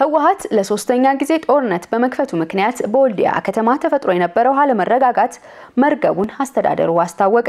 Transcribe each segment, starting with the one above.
ህወሀት ለሶስተኛ ጊዜ ጦርነት በመክፈቱ ምክንያት በወልዲያ ከተማ ተፈጥሮ የነበረው አለመረጋጋት መርገቡን አስተዳደሩ አስታወቀ።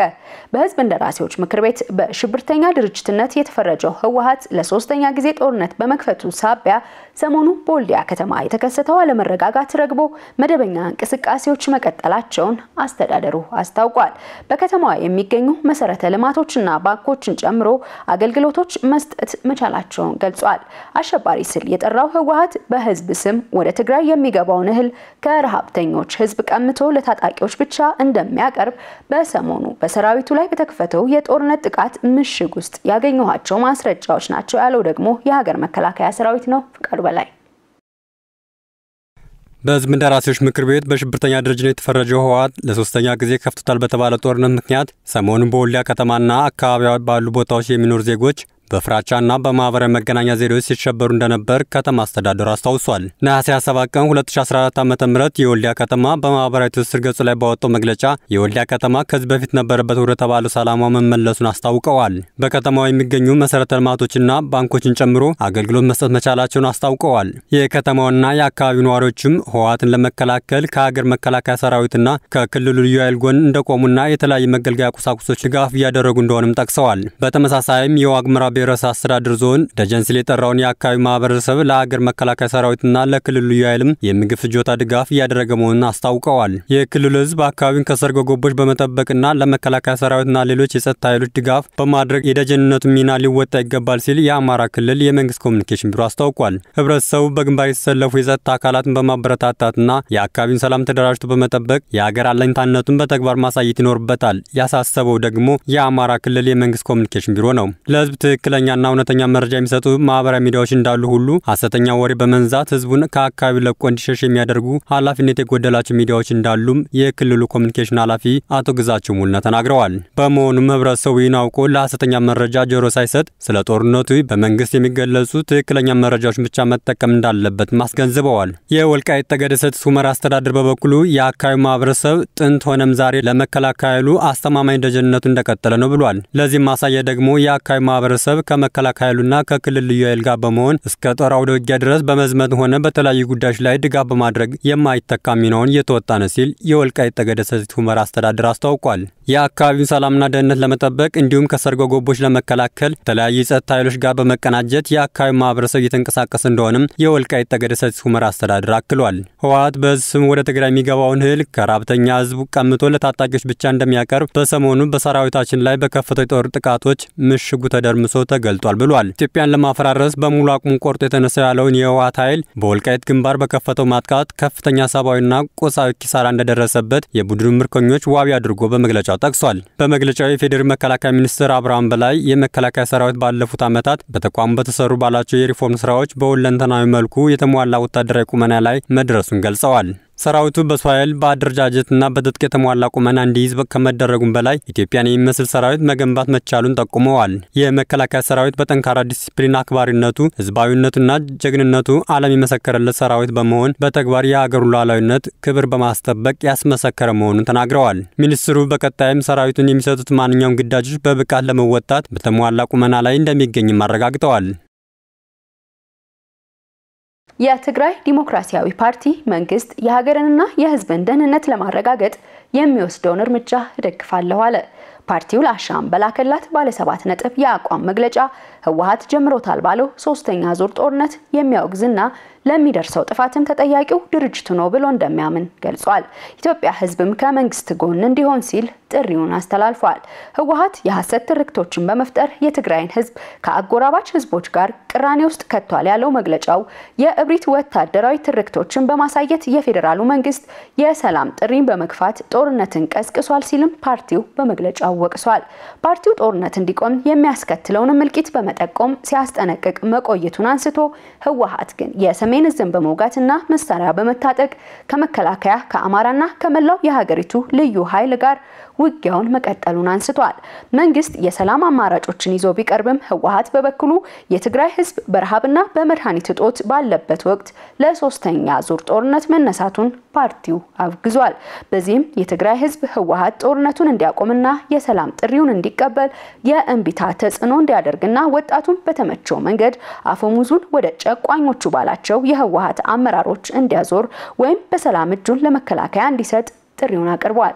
በህዝብ እንደራሴዎች ምክር ቤት በሽብርተኛ ድርጅትነት የተፈረጀው ህወሀት ለሶስተኛ ጊዜ ጦርነት በመክፈቱ ሳቢያ ሰሞኑ በወልዲያ ከተማ የተከሰተው አለመረጋጋት ረግቦ መደበኛ እንቅስቃሴዎች መቀጠላቸውን አስተዳደሩ አስታውቋል። በከተማዋ የሚገኙ መሰረተ ልማቶችና ባንኮችን ጨምሮ አገልግሎቶች መስጠት መቻላቸውን ገልጿል። አሸባሪ ስል የጠራው ህወሀት ህወሀት በህዝብ ስም ወደ ትግራይ የሚገባውን እህል ከረሃብተኞች ህዝብ ቀምቶ ለታጣቂዎች ብቻ እንደሚያቀርብ በሰሞኑ በሰራዊቱ ላይ በተከፈተው የጦርነት ጥቃት ምሽግ ውስጥ ያገኘኋቸው ማስረጃዎች ናቸው ያለው ደግሞ የሀገር መከላከያ ሰራዊት ነው። ፍቃዱ በላይ በህዝብ እንደራሴዎች ምክር ቤት በሽብርተኛ ድርጅት የተፈረጀው ህወሀት ለሶስተኛ ጊዜ ከፍቶታል በተባለ ጦርነት ምክንያት ሰሞኑን በወልዲያ ከተማና አካባቢ ባሉ ቦታዎች የሚኖሩ ዜጎች በፍራቻና በማህበራዊ መገናኛ ዘዴዎች ሲሸበሩ እንደነበር ከተማ አስተዳደሩ አስታውሷል። ነሐሴ 27 ቀን 2014 ዓ ም የወልዲያ ከተማ በማኅበራዊ ትስስር ገጹ ላይ ባወጣው መግለጫ የወልዲያ ከተማ ከዚህ በፊት ነበረበት ወደ ተባለው ሰላማ መመለሱን አስታውቀዋል። በከተማው የሚገኙ መሠረተ ልማቶችና ባንኮችን ጨምሮ አገልግሎት መስጠት መቻላቸውን አስታውቀዋል። የከተማውና የአካባቢው ነዋሪዎችም ህወሓትን ለመከላከል ከሀገር መከላከያ ሰራዊትና ከክልሉ ልዩ ኃይል ጎን እንደቆሙና የተለያዩ መገልገያ ቁሳቁሶች ድጋፍ እያደረጉ እንደሆንም ጠቅሰዋል። በተመሳሳይም የዋግመራ የኦሮሚያ ብሔረሰብ አስተዳደር ዞን ሲል የጠራውን የአካባቢው ማህበረሰብ ለሀገር መከላከያ ሰራዊትና ለክልሉ ልዩ ኃይልም የምግብ ፍጆታ ድጋፍ እያደረገ መሆኑን አስታውቀዋል። የክልሉ ህዝብ አካባቢውን ከሰርጎ ገቦች በመጠበቅና ለመከላከያ ሰራዊትና ሌሎች የጸጥታ ኃይሎች ድጋፍ በማድረግ የደጀንነቱን ሚና ሊወጣ ይገባል ሲል የአማራ ክልል የመንግስት ኮሚኒኬሽን ቢሮ አስታውቋል። ህብረተሰቡ በግንባር የተሰለፉ የጸጥታ አካላትን በማበረታታትና የአካባቢውን ሰላም ተደራጅቶ በመጠበቅ የሀገር አለኝታነቱን በተግባር ማሳየት ይኖርበታል። ያሳሰበው ደግሞ የአማራ ክልል የመንግስት ኮሚኒኬሽን ቢሮ ነው። ለህዝብ ትክክል ትክክለኛና እውነተኛ መረጃ የሚሰጡ ማህበራዊ ሚዲያዎች እንዳሉ ሁሉ ሀሰተኛ ወሬ በመንዛት ህዝቡን ከአካባቢ ለቆ እንዲሸሽ የሚያደርጉ ኃላፊነት የጎደላቸው ሚዲያዎች እንዳሉም የክልሉ ኮሚኒኬሽን ኃላፊ አቶ ግዛቸው ሙልነ ተናግረዋል። በመሆኑም ህብረተሰቡ ይህን አውቆ ለሀሰተኛ መረጃ ጆሮ ሳይሰጥ ስለ ጦርነቱ በመንግስት የሚገለጹ ትክክለኛ መረጃዎች ብቻ መጠቀም እንዳለበት ማስገንዝበዋል። የወልቃይት ጠገዴ ሰቲት ሁመራ አስተዳደር በበኩሉ የአካባቢው ማህበረሰብ ጥንት ሆነም ዛሬ ለመከላከያ አስተማማኝ ደጀንነቱ እንደቀጠለ ነው ብሏል። ለዚህም ማሳያ ደግሞ የአካባቢው ማህበረሰብ በመሰብሰብ ከመከላከያ ኃይሉና ከክልል ልዩ ኃይል ጋር በመሆን እስከ ጦር አውደ ውጊያ ድረስ በመዝመት ሆነ በተለያዩ ጉዳዮች ላይ ድጋፍ በማድረግ የማይተካ ሚናውን እየተወጣ ነው ሲል የወልቃይት ጠገደ ሰቲት ሁመራ አስተዳደር አስታውቋል። የአካባቢውን ሰላምና ደህንነት ለመጠበቅ እንዲሁም ከሰርጎ ጎቦች ለመከላከል የተለያዩ የጸጥታ ኃይሎች ጋር በመቀናጀት የአካባቢው ማህበረሰብ እየተንቀሳቀሰ እንደሆነም የወልቃይት ጠገደ ሰቲት ሁመራ አስተዳደር አክሏል። ህወሓት በህዝብ ስም ወደ ትግራይ የሚገባውን እህል ከራብተኛ ህዝቡ ቀምቶ ለታጣቂዎች ብቻ እንደሚያቀርብ በሰሞኑ በሰራዊታችን ላይ በከፈተው የጦር ጥቃቶች ምሽጉ ተደርምሶ ተገልጧል ብሏል። ኢትዮጵያን ለማፈራረስ በሙሉ አቅሙ ቆርጦ የተነሳ ያለውን የህወሓት ኃይል በወልቃይት ግንባር በከፈተው ማጥቃት ከፍተኛ ሰብአዊና ቁሳዊ ኪሳራ እንደደረሰበት የቡድኑ ምርኮኞች ዋቢ አድርጎ በመግለጫው ጠቅሷል። በመግለጫው የፌዴራል መከላከያ ሚኒስትር አብርሃም በላይ የመከላከያ ሰራዊት ባለፉት ዓመታት በተቋሙ በተሰሩ ባላቸው የሪፎርም ስራዎች በሁለንተናዊ መልኩ የተሟላ ወታደራዊ ቁመና ላይ መድረሱን ገልጸዋል። ሰራዊቱ በአደረጃጀት በአደረጃጀትና በትጥቅ የተሟላ ቁመና እንዲይዝ ከመደረጉም በላይ ኢትዮጵያን የሚመስል ሰራዊት መገንባት መቻሉን ጠቁመዋል። የመከላከያ ሰራዊት በጠንካራ ዲሲፕሊን አክባሪነቱ፣ ህዝባዊነቱና ጀግንነቱ ዓለም የመሰከረለት ሰራዊት በመሆን በተግባር የአገሩ ሉዓላዊነት ክብር በማስጠበቅ ያስመሰከረ መሆኑን ተናግረዋል። ሚኒስትሩ በቀጣይም ሰራዊቱን የሚሰጡት ማንኛውም ግዳጆች በብቃት ለመወጣት በተሟላ ቁመና ላይ እንደሚገኝም አረጋግጠዋል። የትግራይ ዲሞክራሲያዊ ፓርቲ መንግስት የሀገርንና የህዝብን ደህንነት ለማረጋገጥ የሚወስደውን እርምጃ እደግፋለሁ አለ። ፓርቲው ለአሻም በላከላት ባለ ሰባት ነጥብ የአቋም መግለጫ ህወሀት ጀምሮታል ባለው ሶስተኛ ዙር ጦርነት የሚያወግዝና ለሚደርሰው ጥፋትም ተጠያቂው ድርጅቱ ነው ብሎ እንደሚያምን ገልጿል። ኢትዮጵያ ህዝብም ከመንግስት ጎን እንዲሆን ሲል ጥሪውን አስተላልፏል። ህወሀት የሐሰት ትርክቶችን በመፍጠር የትግራይን ህዝብ ከአጎራባች ህዝቦች ጋር ቅራኔ ውስጥ ከቷል ያለው መግለጫው የእብሪት ወታደራዊ ትርክቶችን በማሳየት የፌዴራሉ መንግስት የሰላም ጥሪን በመግፋት ጦርነትን ቀስቅሷል ሲልም ፓርቲው በመግለጫው ወቅሷል። ፓርቲው ጦርነት እንዲቆም የሚያስከትለውንም እልቂት በመጠቆም ሲያስጠነቅቅ መቆየቱን አንስቶ ህወሓት ግን የሰሜን እዝን በመውጋትና መሳሪያ በመታጠቅ ከመከላከያ ከአማራና ከመላው የሀገሪቱ ልዩ ኃይል ጋር ውጊያውን መቀጠሉን አንስቷል። መንግስት የሰላም አማራጮችን ይዞ ቢቀርብም ህወሓት በበኩሉ የትግራይ ህዝብ በረሃብና በመድኃኒት እጦት ባለበት ወቅት ለሶስተኛ ዙር ጦርነት መነሳቱን ፓርቲው አውግዟል። በዚህም የትግራይ ህዝብ ህወሓት ጦርነቱን እንዲያቆምና የሰላም ጥሪውን እንዲቀበል የእንቢታ ተጽዕኖ እንዲያደርግና ወጣቱን በተመቸው መንገድ አፈሙዙን ወደ ጨቋኞቹ ባላቸው የህወሀት አመራሮች እንዲያዞር ወይም በሰላም እጁን ለመከላከያ እንዲሰጥ ጥሪውን አቅርቧል።